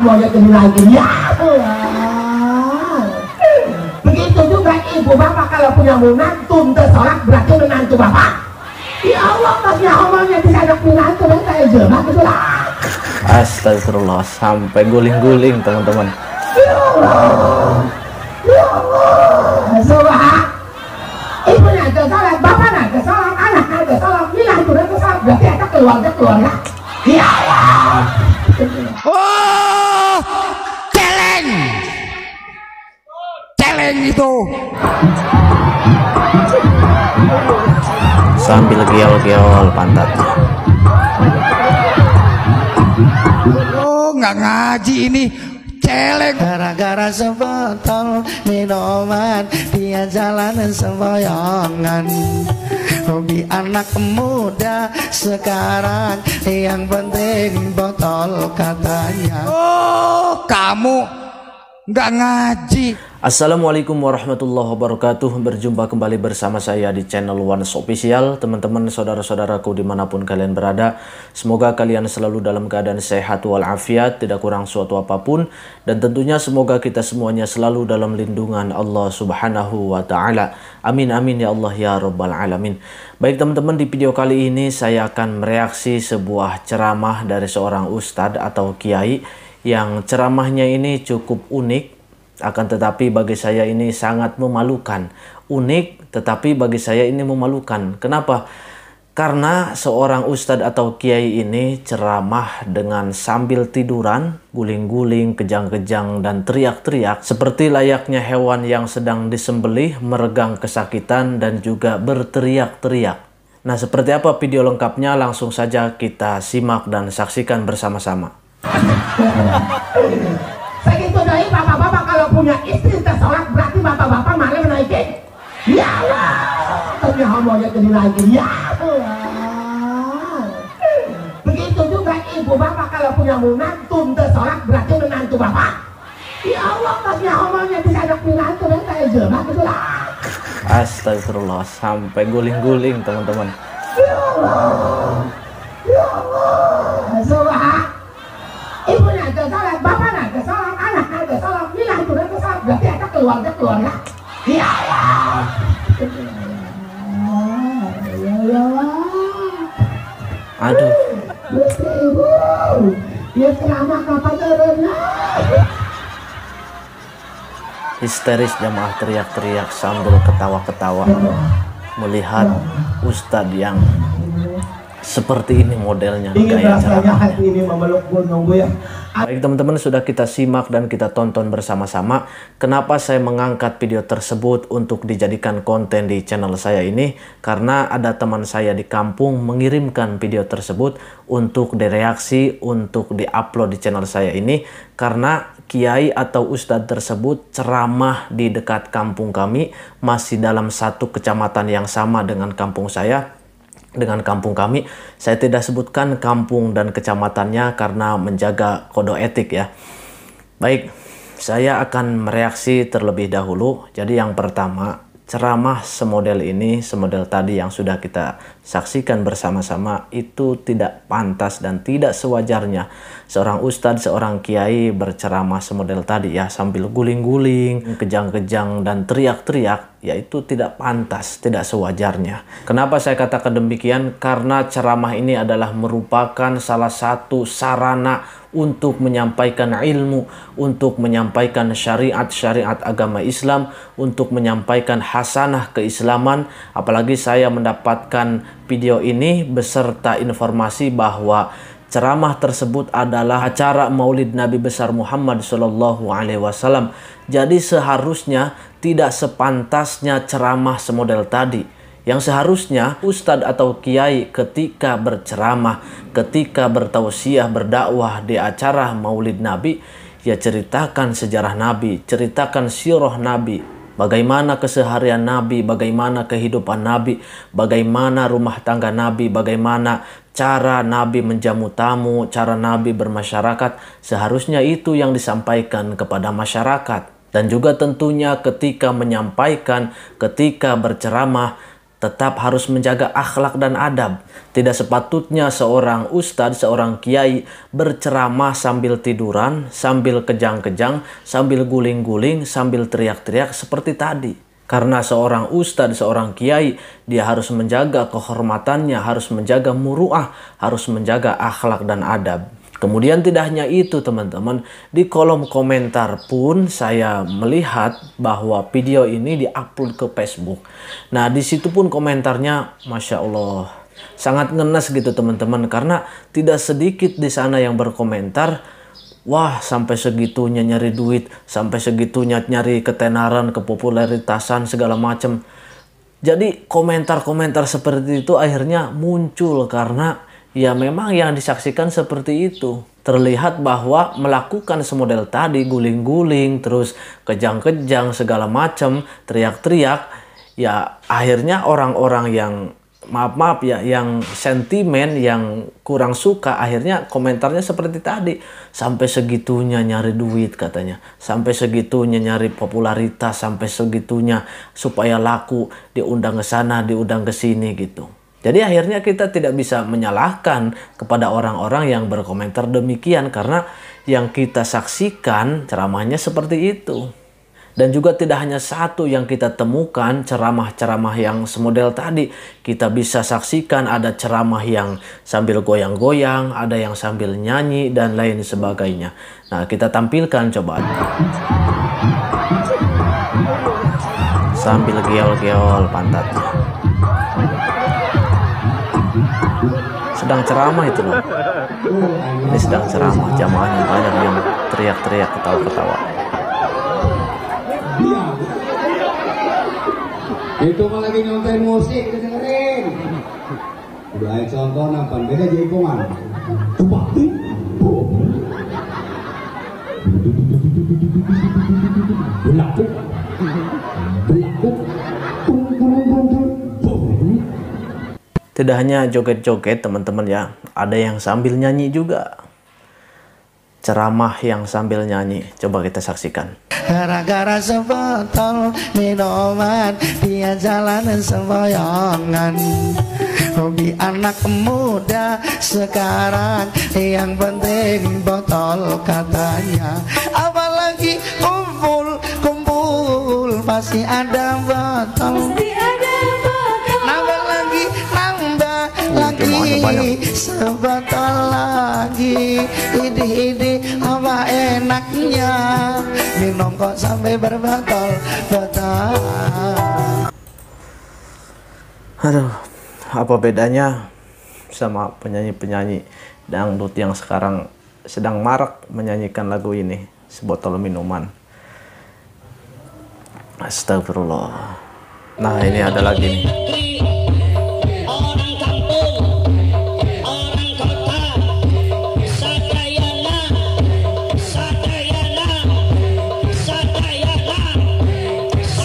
mau jadi lagi ya begitu juga ibu bapak kalau punya menantu untuk sholat berarti menantu bapak ya Allah masnya omongnya bisa ada menantu dan saya jelma gitu lah Astagfirullah sampai guling-guling teman-teman ya Allah ya Allah subhan ibu nanti sholat bapak nanti sholat anak nanti sholat milah nanti sholat berarti ada keluarga keluarga ya Allah geng itu. Sambil geol-geol pantat. Lo oh, nggak ngaji ini celek gara-gara sebotol minuman dia jalan semboyongan hobi anak muda sekarang yang penting botol katanya oh kamu nggak ngaji. Assalamualaikum warahmatullahi wabarakatuh. Berjumpa kembali bersama saya di channel Once Official. Teman-teman, saudara-saudaraku dimanapun kalian berada, semoga kalian selalu dalam keadaan sehat walafiat, tidak kurang suatu apapun. Dan tentunya semoga kita semuanya selalu dalam lindungan Allah subhanahu wa ta'ala. Amin, amin ya Allah ya Rabbal Alamin. Baik teman-teman, di video kali ini saya akan mereaksi sebuah ceramah dari seorang ustadz atau kiai yang ceramahnya ini cukup unik akan tetapi bagi saya ini sangat memalukan unik tetapi bagi saya ini memalukan kenapa karena seorang ustadz atau kiai ini ceramah dengan sambil tiduran, guling-guling, kejang-kejang, dan teriak-teriak seperti layaknya hewan yang sedang disembelih, meregang kesakitan, dan juga berteriak-teriak. Nah seperti apa video lengkapnya langsung saja kita simak dan saksikan bersama-sama. Segitu doi bapak-bapak kalau punya istri tersolat berarti bapak-bapak malah naikin. Ya Allah, tapi homonya jadi naikin. Ya Allah. Begitu juga ibu bapak kalau punya menantu tersolat berarti menantu bapak. Ya Allah, tapi homonya bisa anak menantu dan kayak jelma gitu lah. Astagfirullah, sampai guling-guling teman-teman. Ya Allah, ya Allah, subhanallah. keluarga keluarga ya lah aduh dia ceramah kapan histeris jamaah teriak-teriak sambil ketawa-ketawa iya, melihat iya, ustadz yang seperti ini modelnya Ingin gaya ceramahnya. ini ya? Baik teman-teman sudah kita simak dan kita tonton bersama-sama kenapa saya mengangkat video tersebut untuk dijadikan konten di channel saya ini karena ada teman saya di kampung mengirimkan video tersebut untuk direaksi untuk diupload di channel saya ini karena kiai atau ustadz tersebut ceramah di dekat kampung kami masih dalam satu kecamatan yang sama dengan kampung saya dengan kampung kami. Saya tidak sebutkan kampung dan kecamatannya karena menjaga kode etik ya. Baik, saya akan mereaksi terlebih dahulu. Jadi yang pertama, ceramah semodel ini, semodel tadi yang sudah kita saksikan bersama-sama itu tidak pantas dan tidak sewajarnya seorang ustadz, seorang kiai berceramah semodel tadi ya sambil guling-guling, kejang-kejang dan teriak-teriak yaitu tidak pantas, tidak sewajarnya. Kenapa saya katakan demikian? Karena ceramah ini adalah merupakan salah satu sarana untuk menyampaikan ilmu, untuk menyampaikan syariat-syariat agama Islam, untuk menyampaikan hasanah keislaman. Apalagi saya mendapatkan video ini beserta informasi bahwa ceramah tersebut adalah acara Maulid Nabi besar Muhammad Shallallahu Alaihi Wasallam. Jadi seharusnya tidak sepantasnya ceramah semodel tadi. Yang seharusnya ustadz atau kiai ketika berceramah, ketika bertausiah, berdakwah di acara Maulid Nabi, ya ceritakan sejarah Nabi, ceritakan siroh Nabi, bagaimana keseharian Nabi, bagaimana kehidupan Nabi, bagaimana rumah tangga Nabi, bagaimana cara Nabi menjamu tamu, cara Nabi bermasyarakat. Seharusnya itu yang disampaikan kepada masyarakat. Dan juga tentunya ketika menyampaikan, ketika berceramah, tetap harus menjaga akhlak dan adab. Tidak sepatutnya seorang ustadz, seorang kiai berceramah sambil tiduran, sambil kejang-kejang, sambil guling-guling, sambil teriak-teriak seperti tadi. Karena seorang ustadz, seorang kiai, dia harus menjaga kehormatannya, harus menjaga muruah, harus menjaga akhlak dan adab. Kemudian tidak hanya itu teman-teman, di kolom komentar pun saya melihat bahwa video ini diupload ke Facebook. Nah di situ pun komentarnya, masya Allah, sangat ngenes gitu teman-teman karena tidak sedikit di sana yang berkomentar. Wah sampai segitunya nyari duit, sampai segitunya nyari ketenaran, kepopuleritasan segala macam. Jadi komentar-komentar seperti itu akhirnya muncul karena Ya memang yang disaksikan seperti itu. Terlihat bahwa melakukan semodel tadi guling-guling terus kejang-kejang segala macam, teriak-teriak ya akhirnya orang-orang yang maaf maaf ya yang sentimen yang kurang suka akhirnya komentarnya seperti tadi sampai segitunya nyari duit katanya sampai segitunya nyari popularitas sampai segitunya supaya laku diundang ke sana diundang ke sini gitu jadi akhirnya kita tidak bisa menyalahkan kepada orang-orang yang berkomentar demikian karena yang kita saksikan ceramahnya seperti itu. Dan juga tidak hanya satu yang kita temukan ceramah-ceramah yang semodel tadi. Kita bisa saksikan ada ceramah yang sambil goyang-goyang, ada yang sambil nyanyi, dan lain sebagainya. Nah kita tampilkan coba. Sambil geol-geol pantatnya. sedang ceramah itu loh ini sedang ceramah jamaahnya banyak yang teriak-teriak ketawa-ketawa itu mah lagi nyontek musik dengerin udah ayo contoh nampan beda jaipongan coba belaku belaku burung burung burung tidak hanya joget-joget teman-teman ya, ada yang sambil nyanyi juga. Ceramah yang sambil nyanyi, coba kita saksikan. Gara-gara sebotol minuman, dia jalan semboyongan. Hobi anak muda sekarang, yang penting botol katanya. Apalagi kumpul, kumpul, pasti ada botol. Pasti ada Iya, iya, iya. sebentar lagi ini ini apa enaknya minum kok sampai berbatal batal aduh apa bedanya sama penyanyi-penyanyi dangdut yang sekarang sedang marak menyanyikan lagu ini sebotol minuman astagfirullah nah ini ada lagi nih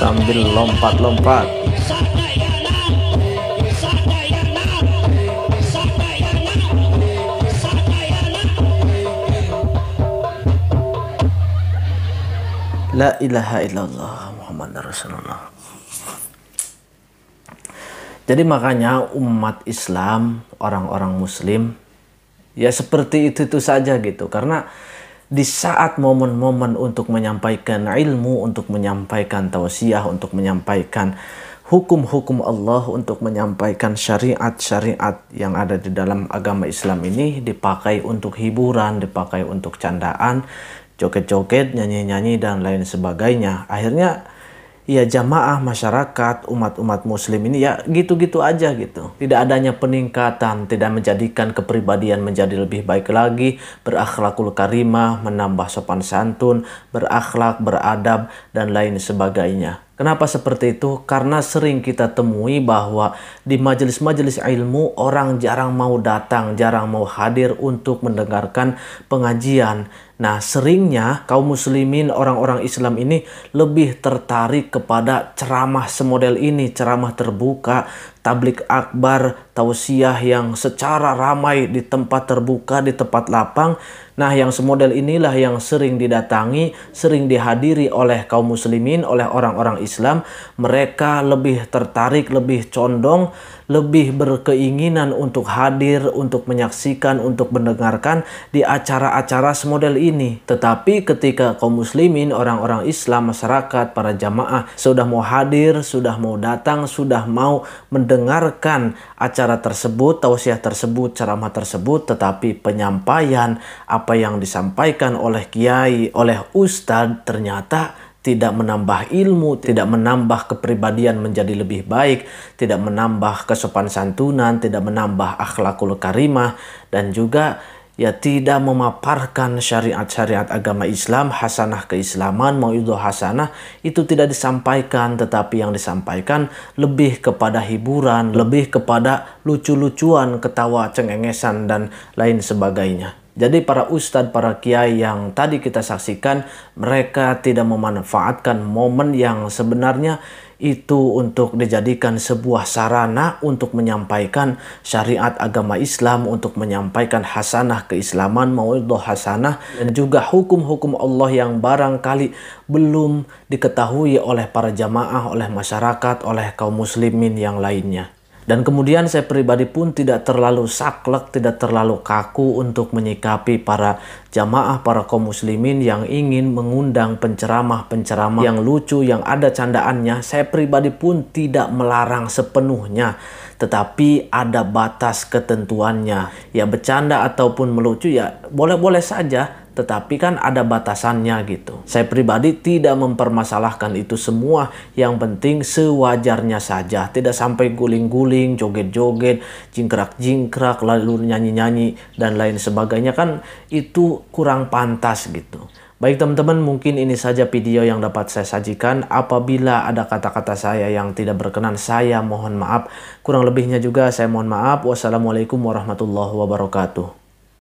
sambil lompat-lompat La ilaha illallah Muhammad Rasulullah jadi makanya umat Islam, orang-orang Muslim, ya seperti itu itu saja gitu. Karena di saat momen-momen untuk menyampaikan ilmu, untuk menyampaikan tausiah, untuk menyampaikan hukum-hukum Allah, untuk menyampaikan syariat-syariat yang ada di dalam agama Islam ini dipakai untuk hiburan, dipakai untuk candaan, joget-joget, nyanyi-nyanyi, dan lain sebagainya. Akhirnya, ya jamaah masyarakat umat-umat muslim ini ya gitu-gitu aja gitu tidak adanya peningkatan tidak menjadikan kepribadian menjadi lebih baik lagi berakhlakul karimah menambah sopan santun berakhlak beradab dan lain sebagainya Kenapa seperti itu? Karena sering kita temui bahwa di majelis-majelis ilmu orang jarang mau datang, jarang mau hadir untuk mendengarkan pengajian. Nah, seringnya kaum muslimin orang-orang Islam ini lebih tertarik kepada ceramah semodel ini, ceramah terbuka, tablik akbar, tausiah yang secara ramai di tempat terbuka, di tempat lapang. Nah, yang semodel inilah yang sering didatangi, sering dihadiri oleh kaum muslimin, oleh orang-orang Islam. Mereka lebih tertarik, lebih condong, lebih berkeinginan untuk hadir, untuk menyaksikan, untuk mendengarkan di acara-acara semodel ini. Tetapi ketika kaum muslimin, orang-orang Islam, masyarakat, para jamaah sudah mau hadir, sudah mau datang, sudah mau mendengar mendengarkan acara tersebut, tausiah tersebut, ceramah tersebut, tetapi penyampaian apa yang disampaikan oleh kiai, oleh ustadz ternyata tidak menambah ilmu, tidak menambah kepribadian menjadi lebih baik, tidak menambah kesopan santunan, tidak menambah akhlakul karimah, dan juga ya tidak memaparkan syariat-syariat agama Islam, hasanah keislaman, mauidho hasanah itu tidak disampaikan tetapi yang disampaikan lebih kepada hiburan, lebih kepada lucu-lucuan, ketawa, cengengesan dan lain sebagainya. Jadi para ustadz, para kiai yang tadi kita saksikan mereka tidak memanfaatkan momen yang sebenarnya itu untuk dijadikan sebuah sarana untuk menyampaikan syariat agama Islam, untuk menyampaikan hasanah keislaman, maudhu hasanah, dan juga hukum-hukum Allah yang barangkali belum diketahui oleh para jamaah, oleh masyarakat, oleh kaum muslimin yang lainnya. Dan kemudian saya pribadi pun tidak terlalu saklek, tidak terlalu kaku untuk menyikapi para jamaah, para kaum muslimin yang ingin mengundang penceramah-penceramah yang lucu, yang ada candaannya. Saya pribadi pun tidak melarang sepenuhnya, tetapi ada batas ketentuannya. Ya bercanda ataupun melucu ya boleh-boleh saja, tetapi kan ada batasannya gitu. Saya pribadi tidak mempermasalahkan itu semua, yang penting sewajarnya saja, tidak sampai guling-guling, joget-joget, jingkrak-jingkrak, lalu nyanyi-nyanyi dan lain sebagainya kan itu kurang pantas gitu. Baik teman-teman, mungkin ini saja video yang dapat saya sajikan. Apabila ada kata-kata saya yang tidak berkenan, saya mohon maaf. Kurang lebihnya juga saya mohon maaf. Wassalamualaikum warahmatullahi wabarakatuh.